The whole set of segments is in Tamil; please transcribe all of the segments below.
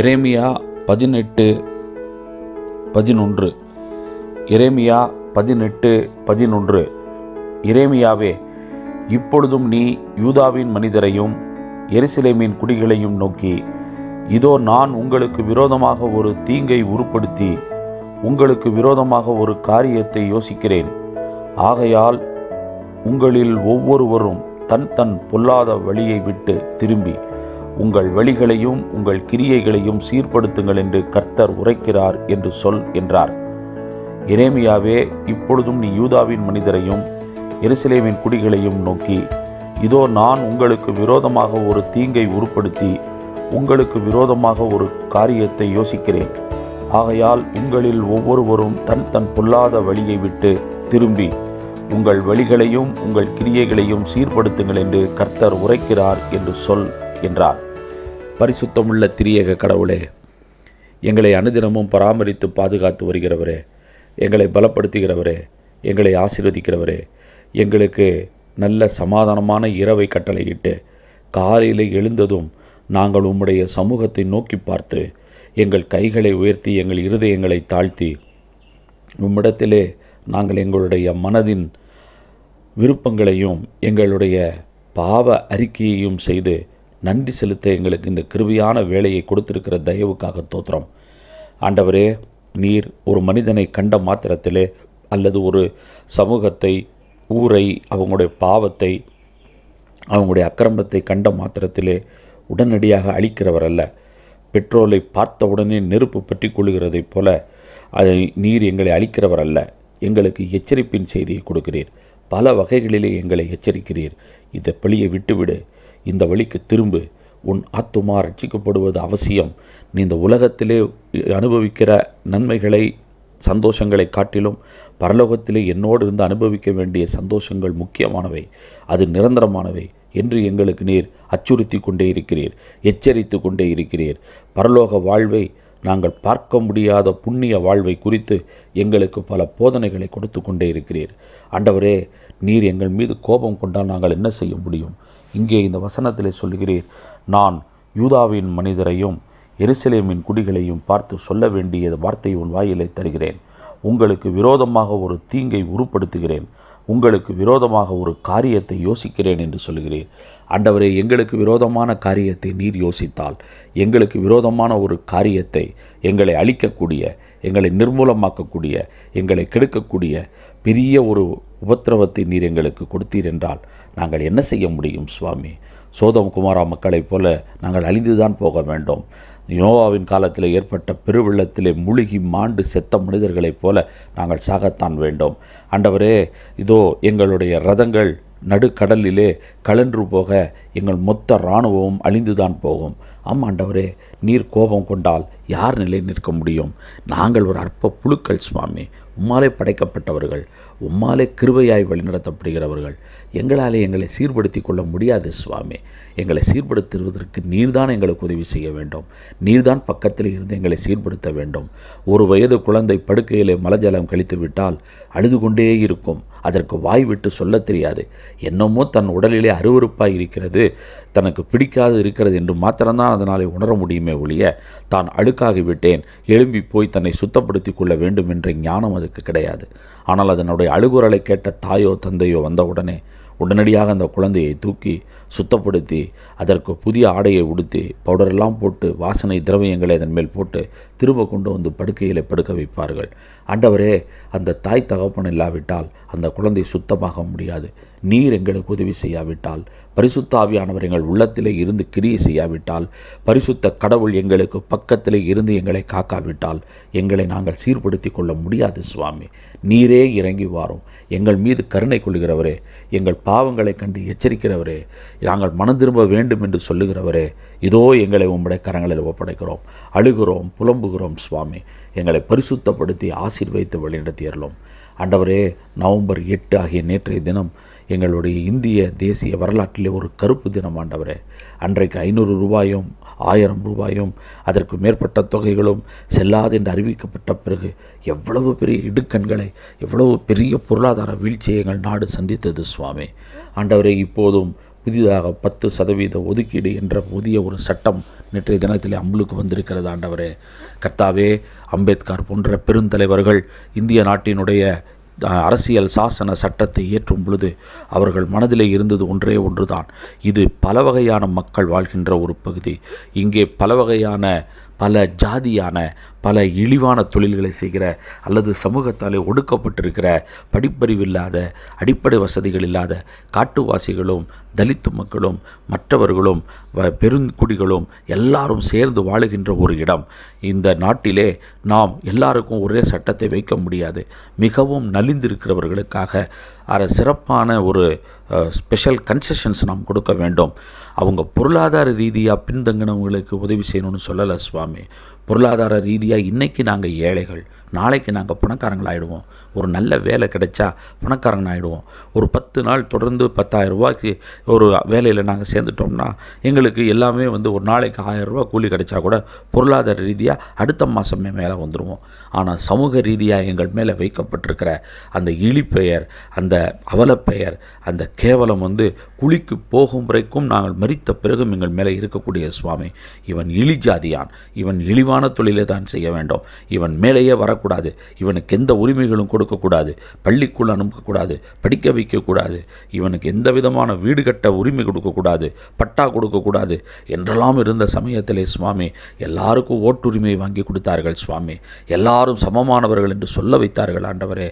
எரேமியா பதினெட்டு பதினொன்று எரேமியா பதினெட்டு பதினொன்று இரேமியாவே இப்பொழுதும் நீ யூதாவின் மனிதரையும் எருசலேமின் குடிகளையும் நோக்கி இதோ நான் உங்களுக்கு விரோதமாக ஒரு தீங்கை உருப்படுத்தி உங்களுக்கு விரோதமாக ஒரு காரியத்தை யோசிக்கிறேன் ஆகையால் உங்களில் ஒவ்வொருவரும் தன் தன் பொல்லாத வழியை விட்டு திரும்பி உங்கள் வழிகளையும் உங்கள் கிரியைகளையும் சீர்படுத்துங்கள் என்று கர்த்தர் உரைக்கிறார் என்று சொல் என்றார் எரேமியாவே இப்பொழுதும் நீ யூதாவின் மனிதரையும் எருசலேமின் குடிகளையும் நோக்கி இதோ நான் உங்களுக்கு விரோதமாக ஒரு தீங்கை உருப்படுத்தி உங்களுக்கு விரோதமாக ஒரு காரியத்தை யோசிக்கிறேன் ஆகையால் உங்களில் ஒவ்வொருவரும் தன் தன் பொல்லாத வழியை விட்டு திரும்பி உங்கள் வழிகளையும் உங்கள் கிரியைகளையும் சீர்படுத்துங்கள் என்று கர்த்தர் உரைக்கிறார் என்று சொல் என்றார் பரிசுத்தமுள்ள திரியக கடவுளே எங்களை அனுதினமும் பராமரித்து பாதுகாத்து வருகிறவரே எங்களை பலப்படுத்துகிறவரே எங்களை ஆசீர்வதிக்கிறவரே எங்களுக்கு நல்ல சமாதானமான இரவை கட்டளையிட்டு காலையில் எழுந்ததும் நாங்கள் உம்முடைய சமூகத்தை நோக்கி பார்த்து எங்கள் கைகளை உயர்த்தி எங்கள் இருதயங்களை தாழ்த்தி உம்மிடத்திலே நாங்கள் எங்களுடைய மனதின் விருப்பங்களையும் எங்களுடைய பாவ அறிக்கையையும் செய்து நன்றி செலுத்த எங்களுக்கு இந்த கிருபியான வேலையை கொடுத்திருக்கிற தயவுக்காக தோத்திரம் ஆண்டவரே நீர் ஒரு மனிதனை கண்ட மாத்திரத்திலே அல்லது ஒரு சமூகத்தை ஊரை அவங்களுடைய பாவத்தை அவங்களுடைய அக்கிரமத்தை கண்ட மாத்திரத்திலே உடனடியாக அழிக்கிறவர் அல்ல பெட்ரோலை பார்த்த உடனே நெருப்பு பற்றி கொள்கிறதைப் போல அதை நீர் எங்களை அழிக்கிறவர் அல்ல எங்களுக்கு எச்சரிப்பின் செய்தியை கொடுக்கிறீர் பல வகைகளிலே எங்களை எச்சரிக்கிறீர் இந்த பழியை விட்டுவிடு இந்த வழிக்கு திரும்பு உன் ஆத்துமா ரட்சிக்கப்படுவது அவசியம் நீ இந்த உலகத்திலே அனுபவிக்கிற நன்மைகளை சந்தோஷங்களை காட்டிலும் பரலோகத்திலே என்னோடு இருந்து அனுபவிக்க வேண்டிய சந்தோஷங்கள் முக்கியமானவை அது நிரந்தரமானவை என்று எங்களுக்கு நீர் அச்சுறுத்தி கொண்டே இருக்கிறீர் எச்சரித்து கொண்டே இருக்கிறீர் பரலோக வாழ்வை நாங்கள் பார்க்க முடியாத புண்ணிய வாழ்வை குறித்து எங்களுக்கு பல போதனைகளை கொடுத்து கொண்டே இருக்கிறீர் அண்டவரே நீர் எங்கள் மீது கோபம் கொண்டால் நாங்கள் என்ன செய்ய முடியும் இங்கே இந்த வசனத்திலே சொல்கிறீர் நான் யூதாவின் மனிதரையும் எருசலேமின் குடிகளையும் பார்த்து சொல்ல வேண்டிய வார்த்தை உன் வாயிலை தருகிறேன் உங்களுக்கு விரோதமாக ஒரு தீங்கை உருப்படுத்துகிறேன் உங்களுக்கு விரோதமாக ஒரு காரியத்தை யோசிக்கிறேன் என்று சொல்கிறீர் அண்டவரே எங்களுக்கு விரோதமான காரியத்தை நீர் யோசித்தால் எங்களுக்கு விரோதமான ஒரு காரியத்தை எங்களை அழிக்கக்கூடிய எங்களை நிர்மூலமாக்கக்கூடிய எங்களை கெடுக்கக்கூடிய பெரிய ஒரு உபத்திரவத்தை நீர் எங்களுக்கு கொடுத்தீர் என்றால் நாங்கள் என்ன செய்ய முடியும் சுவாமி சோதம் குமாரா மக்களைப் போல நாங்கள் அழிந்துதான் போக வேண்டும் யோவாவின் காலத்தில் ஏற்பட்ட பெருவெள்ளத்திலே முழுகி மாண்டு செத்த மனிதர்களைப் போல நாங்கள் சாகத்தான் வேண்டும் ஆண்டவரே இதோ எங்களுடைய ரதங்கள் நடுக்கடலிலே கலன்று போக எங்கள் மொத்த இராணுவமும் அழிந்துதான் போகும் ஆண்டவரே நீர் கோபம் கொண்டால் யார் நிலை நிற்க முடியும் நாங்கள் ஒரு அற்ப புழுக்கள் சுவாமி உம்மாலே படைக்கப்பட்டவர்கள் உம்மாலே கிருபையாய் வழிநடத்தப்படுகிறவர்கள் எங்களாலே எங்களை சீர்படுத்தி கொள்ள முடியாது சுவாமி எங்களை சீர்படுத்துவதற்கு நீர்தான் எங்களுக்கு உதவி செய்ய வேண்டும் நீர்தான் பக்கத்தில் இருந்து எங்களை சீர்படுத்த வேண்டும் ஒரு வயது குழந்தை படுக்கையிலே மலஜலம் கழித்து விட்டால் அழுது கொண்டே இருக்கும் அதற்கு வாய் விட்டு சொல்ல தெரியாது என்னமோ தன் உடலிலே அருவறுப்பாக இருக்கிறது தனக்கு பிடிக்காது இருக்கிறது என்று மாத்திரம்தான் அதனாலே உணர முடியுமே ஒழிய தான் அழுக்காகிவிட்டேன் எழும்பி போய் தன்னை சுத்தப்படுத்தி கொள்ள வேண்டும் என்ற ஞானம் அதுக்கு கிடையாது ஆனால் அதனுடைய அழுகுரலை கேட்ட தாயோ தந்தையோ வந்தவுடனே உடனடியாக அந்த குழந்தையை தூக்கி சுத்தப்படுத்தி அதற்கு புதிய ஆடையை உடுத்தி பவுடரெல்லாம் போட்டு வாசனை திரவியங்களை அதன் மேல் போட்டு திரும்ப கொண்டு வந்து படுக்கையில் படுக்க வைப்பார்கள் ஆண்டவரே அந்த தாய் தகப்பன் இல்லாவிட்டால் அந்த குழந்தை சுத்தமாக முடியாது நீர் எங்களுக்கு உதவி செய்யாவிட்டால் பரிசுத்தாவியானவர் எங்கள் உள்ளத்திலே இருந்து கிரியை செய்யாவிட்டால் பரிசுத்த கடவுள் எங்களுக்கு பக்கத்திலே இருந்து எங்களை காக்காவிட்டால் எங்களை நாங்கள் சீர்படுத்தி கொள்ள முடியாது சுவாமி நீரே இறங்கி வாரும் எங்கள் மீது கருணை கொள்கிறவரே எங்கள் பாவங்களை கண்டு எச்சரிக்கிறவரே நாங்கள் மனம் திரும்ப வேண்டும் என்று சொல்லுகிறவரே இதோ எங்களை உம்முடைய கரங்களில் ஒப்படைக்கிறோம் அழுகிறோம் புலம்புகிறோம் சுவாமி எங்களை பரிசுத்தப்படுத்தி ஆசீர்வைத்து வழிநடத்தியறலும் அண்டவரே நவம்பர் எட்டு ஆகிய நேற்றைய தினம் எங்களுடைய இந்திய தேசிய வரலாற்றிலே ஒரு கருப்பு தினம் ஆண்டவரே அன்றைக்கு ஐநூறு ரூபாயும் ஆயிரம் ரூபாயும் அதற்கு மேற்பட்ட தொகைகளும் செல்லாது என்று அறிவிக்கப்பட்ட பிறகு எவ்வளவு பெரிய இடுக்கண்களை எவ்வளவு பெரிய பொருளாதார வீழ்ச்சியை எங்கள் நாடு சந்தித்தது சுவாமி ஆண்டவரே இப்போதும் புதிதாக பத்து சதவீத ஒதுக்கீடு என்ற புதிய ஒரு சட்டம் நேற்றைய தினத்தில் அம்பலுக்கு வந்திருக்கிறது ஆண்டவரே கர்த்தாவே அம்பேத்கர் போன்ற பெருந்தலைவர்கள் இந்திய நாட்டினுடைய அரசியல் சாசன சட்டத்தை ஏற்றும் பொழுது அவர்கள் மனதிலே இருந்தது ஒன்றே ஒன்றுதான் இது பல வகையான மக்கள் வாழ்கின்ற ஒரு பகுதி இங்கே பல வகையான பல ஜாதியான பல இழிவான தொழில்களை செய்கிற அல்லது சமூகத்தாலே ஒடுக்கப்பட்டிருக்கிற படிப்பறிவு இல்லாத அடிப்படை வசதிகள் இல்லாத காட்டுவாசிகளும் தலித்து மக்களும் மற்றவர்களும் பெருங்குடிகளும் எல்லாரும் சேர்ந்து வாழுகின்ற ஒரு இடம் இந்த நாட்டிலே நாம் எல்லாருக்கும் ஒரே சட்டத்தை வைக்க முடியாது மிகவும் நலிந்திருக்கிறவர்களுக்காக அற சிறப்பான ஒரு ஸ்பெஷல் கன்செஷன்ஸ் நாம் கொடுக்க வேண்டும் அவங்க பொருளாதார ரீதியாக பின்தங்கினவங்களுக்கு உதவி செய்யணும்னு சொல்லலை சுவாமி பொருளாதார ரீதியாக இன்றைக்கி நாங்கள் ஏழைகள் நாளைக்கு நாங்கள் பணக்காரங்களாகிடுவோம் ஒரு நல்ல வேலை கிடைச்சா பணக்காரங்களாகிடுவோம் ஒரு பத்து நாள் தொடர்ந்து பத்தாயிரம் ரூபாய்க்கு ஒரு வேலையில் நாங்கள் சேர்ந்துட்டோம்னா எங்களுக்கு எல்லாமே வந்து ஒரு நாளைக்கு ஆயரூபா கூலி கிடைச்சா கூட பொருளாதார ரீதியாக அடுத்த மாதமே மேலே வந்துடுவோம் ஆனால் சமூக ரீதியாக எங்கள் மேலே வைக்கப்பட்டிருக்கிற அந்த இழிப்பெயர் அந்த அவலப்பெயர் அந்த கேவலம் வந்து குழிக்கு போகும் வரைக்கும் நாங்கள் மறித்த பிறகும் எங்கள் மேலே இருக்கக்கூடிய சுவாமி இவன் இழிஜாதியான் இவன் இழிவான முக்கியமான தொழிலை தான் செய்ய வேண்டும் இவன் மேலேயே வரக்கூடாது இவனுக்கு எந்த உரிமைகளும் கொடுக்கக்கூடாது பள்ளிக்குள் அனுப்பக்கூடாது படிக்க வைக்கக்கூடாது இவனுக்கு எந்த விதமான வீடு கட்ட உரிமை கொடுக்கக்கூடாது பட்டா கொடுக்கக்கூடாது என்றெல்லாம் இருந்த சமயத்திலே சுவாமி எல்லாருக்கும் ஓட்டுரிமை வாங்கி கொடுத்தார்கள் சுவாமி எல்லாரும் சமமானவர்கள் என்று சொல்ல வைத்தார்கள் ஆண்டவரே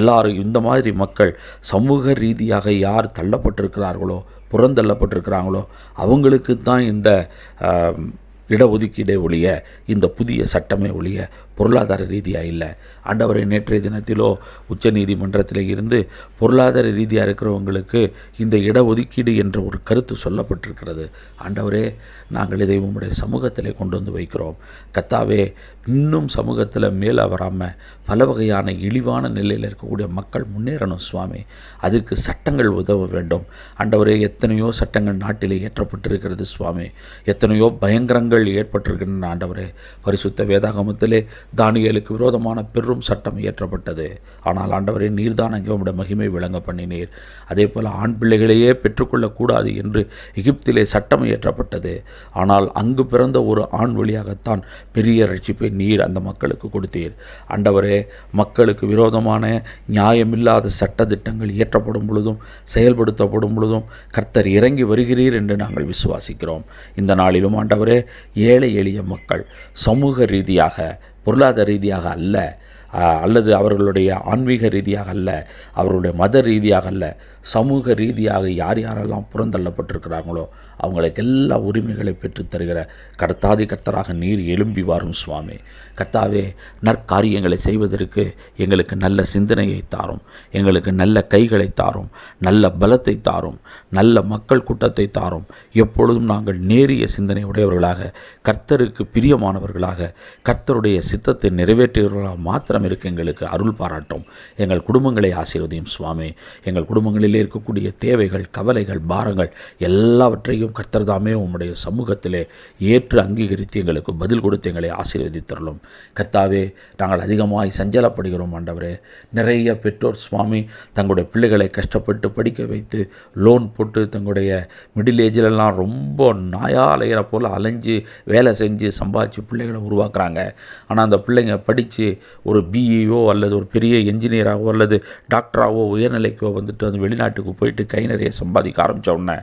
எல்லாரும் இந்த மாதிரி மக்கள் சமூக ரீதியாக யார் தள்ளப்பட்டிருக்கிறார்களோ புறந்தள்ளப்பட்டிருக்கிறாங்களோ அவங்களுக்கு தான் இந்த இடஒதுக்கீடே ஒழிய இந்த புதிய சட்டமே ஒழிய பொருளாதார ரீதியாக இல்லை ஆண்டவரை நேற்றைய தினத்திலோ உச்ச நீதிமன்றத்தில் இருந்து பொருளாதார ரீதியாக இருக்கிறவங்களுக்கு இந்த இடஒதுக்கீடு என்ற ஒரு கருத்து சொல்லப்பட்டிருக்கிறது ஆண்டவரே நாங்கள் இதை உங்களுடைய சமூகத்தில் கொண்டு வந்து வைக்கிறோம் கத்தாவே இன்னும் சமூகத்தில் மேலே வராமல் பல வகையான இழிவான நிலையில் இருக்கக்கூடிய மக்கள் முன்னேறணும் சுவாமி அதுக்கு சட்டங்கள் உதவ வேண்டும் ஆண்டவரே எத்தனையோ சட்டங்கள் நாட்டில் ஏற்றப்பட்டிருக்கிறது சுவாமி எத்தனையோ பயங்கரங்கள் ஏற்பட்டிருக்கின்றன ஆண்டவரே பரிசுத்த வேதாகமத்திலே தானியலுக்கு விரோதமான பெரும் சட்டம் இயற்றப்பட்டது ஆனால் ஆண்டவரே நீர்தான் அங்கே உடைய மகிமை விளங்க பண்ணினீர் அதே போல் ஆண் பிள்ளைகளையே பெற்றுக்கொள்ளக்கூடாது என்று எகிப்திலே சட்டம் இயற்றப்பட்டது ஆனால் அங்கு பிறந்த ஒரு ஆண் வழியாகத்தான் பெரிய ரட்சிப்பை நீர் அந்த மக்களுக்கு கொடுத்தீர் ஆண்டவரே மக்களுக்கு விரோதமான நியாயமில்லாத சட்ட திட்டங்கள் இயற்றப்படும் பொழுதும் செயல்படுத்தப்படும் பொழுதும் கர்த்தர் இறங்கி வருகிறீர் என்று நாங்கள் விசுவாசிக்கிறோம் இந்த நாளிலும் ஆண்டவரே ஏழை எளிய மக்கள் சமூக ரீதியாக பொருளாதார ரீதியாக அல்ல அல்லது அவர்களுடைய ஆன்மீக ரீதியாக அல்ல அவர்களுடைய மத ரீதியாக அல்ல சமூக ரீதியாக யார் யாரெல்லாம் புறந்தள்ளப்பட்டிருக்கிறாங்களோ அவங்களுக்கு எல்லா உரிமைகளை பெற்றுத்தருகிற கர்த்தாதி கர்த்தராக நீர் எழும்பி வாரும் சுவாமி கர்த்தாவே நற்காரியங்களை செய்வதற்கு எங்களுக்கு நல்ல சிந்தனையை தாரும் எங்களுக்கு நல்ல கைகளை தாரும் நல்ல பலத்தை தாரும் நல்ல மக்கள் கூட்டத்தை தாரும் எப்பொழுதும் நாங்கள் நேரிய சிந்தனை உடையவர்களாக கர்த்தருக்கு பிரியமானவர்களாக கர்த்தருடைய சித்தத்தை நிறைவேற்றியவர்களாக மாத்திரம் இருக்க எங்களுக்கு அருள் பாராட்டும் எங்கள் குடும்பங்களை ஆசீர்வதியும் சுவாமி எங்கள் குடும்பங்களிலே இருக்கக்கூடிய தேவைகள் கவலைகள் பாரங்கள் எல்லாவற்றையும் நாங்களும் கர்த்தர்தாமே உம்முடைய சமூகத்திலே ஏற்று அங்கீகரித்து எங்களுக்கு பதில் கொடுத்து எங்களை ஆசீர்வதித்தரலும் கர்த்தாவே நாங்கள் அதிகமாய் சஞ்சலப்படுகிறோம் ஆண்டவரே நிறைய பெற்றோர் சுவாமி தங்களுடைய பிள்ளைகளை கஷ்டப்பட்டு படிக்க வைத்து லோன் போட்டு தங்களுடைய மிடில் ஏஜிலெல்லாம் ரொம்ப நாயாக அலைகிற போல் அலைஞ்சு வேலை செஞ்சு சம்பாதிச்சு பிள்ளைகளை உருவாக்குறாங்க ஆனால் அந்த பிள்ளைங்க படித்து ஒரு பிஇஓ e அல்லது ஒரு பெரிய என்ஜினியராகவோ அல்லது டாக்டராகவோ உயர்நிலைக்கோ வந்துட்டு வந்து வெளிநாட்டுக்கு போயிட்டு கை நிறைய சம்பாதிக்க ஆரம்பித்த உடனே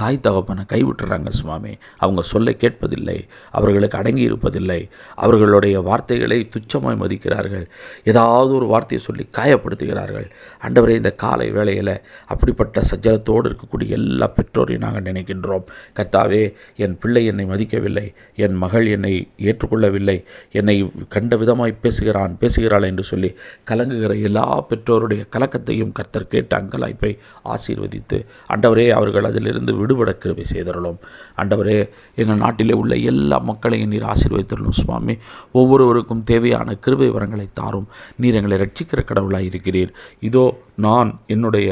தாய் தகப்பனை கைவிட்டுறாங்க சுவாமி அவங்க சொல்ல கேட்பதில்லை அவர்களுக்கு அடங்கி இருப்பதில்லை அவர்களுடைய வார்த்தைகளை துச்சமாய் மதிக்கிறார்கள் ஏதாவது ஒரு வார்த்தையை சொல்லி காயப்படுத்துகிறார்கள் அண்டவரே இந்த காலை வேளையில் அப்படிப்பட்ட சஜ்ஜலத்தோடு இருக்கக்கூடிய எல்லா பெற்றோரையும் நாங்கள் நினைக்கின்றோம் கத்தாவே என் பிள்ளை என்னை மதிக்கவில்லை என் மகள் என்னை ஏற்றுக்கொள்ளவில்லை என்னை கண்ட விதமாய் பேசுகிறான் பேசுகிறாள் என்று சொல்லி கலங்குகிற எல்லா பெற்றோருடைய கலக்கத்தையும் கத்தர் கேட்ட அங்கலாய்ப்பை ஆசீர்வதித்து அண்டவரே அவர்கள் அதிலிருந்து விடுபட கிருபை செய்தருளும் அண்டவரே எங்கள் நாட்டிலே உள்ள எல்லா மக்களையும் நீர் ஆசீர்வதித்தருளும் சுவாமி ஒவ்வொருவருக்கும் தேவையான கிருபை வரங்களை தாரும் நீர் எங்களை ரட்சிக்கிற கடவுளாக இருக்கிறீர் இதோ நான் என்னுடைய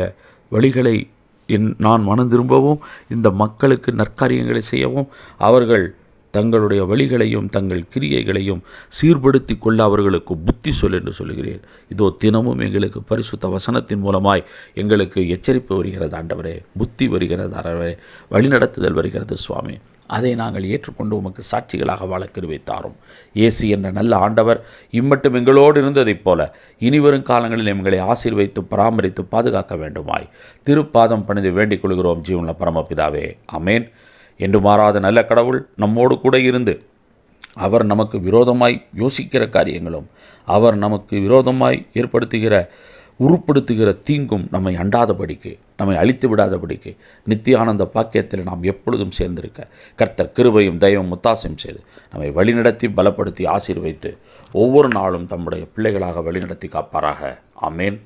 வழிகளை என் நான் மனம் திரும்பவும் இந்த மக்களுக்கு நற்காரியங்களை செய்யவும் அவர்கள் தங்களுடைய வழிகளையும் தங்கள் கிரியைகளையும் சீர்படுத்தி கொள்ள அவர்களுக்கு புத்தி சொல் என்று சொல்கிறேன் இதோ தினமும் எங்களுக்கு பரிசுத்த வசனத்தின் மூலமாய் எங்களுக்கு எச்சரிப்பு வருகிறது ஆண்டவரே புத்தி வருகிறது ஆண்டவரே வழிநடத்துதல் வருகிறது சுவாமி அதை நாங்கள் ஏற்றுக்கொண்டு உமக்கு சாட்சிகளாக வாழ தாரும் ஏசி என்ற நல்ல ஆண்டவர் இம்மட்டும் எங்களோடு இருந்ததைப் போல இனிவரும் காலங்களில் எங்களை ஆசீர்வைத்து பராமரித்து பாதுகாக்க வேண்டுமாய் திருப்பாதம் பணிந்து வேண்டிக் கொள்கிறோம் ஜீவனில் பரமபிதாவே அமேன் என்று மாறாத நல்ல கடவுள் நம்மோடு கூட இருந்து அவர் நமக்கு விரோதமாய் யோசிக்கிற காரியங்களும் அவர் நமக்கு விரோதமாய் ஏற்படுத்துகிற உருப்படுத்துகிற தீங்கும் நம்மை அண்டாதபடிக்கு நம்மை அழித்து விடாதபடிக்கு நித்தியானந்த பாக்கியத்தில் நாம் எப்பொழுதும் சேர்ந்திருக்க கர்த்தர் கிருபையும் தயவும் முத்தாசையும் செய்து நம்மை வழிநடத்தி பலப்படுத்தி ஆசீர்வைத்து ஒவ்வொரு நாளும் தம்முடைய பிள்ளைகளாக வழிநடத்தி காப்பாராக அமேன்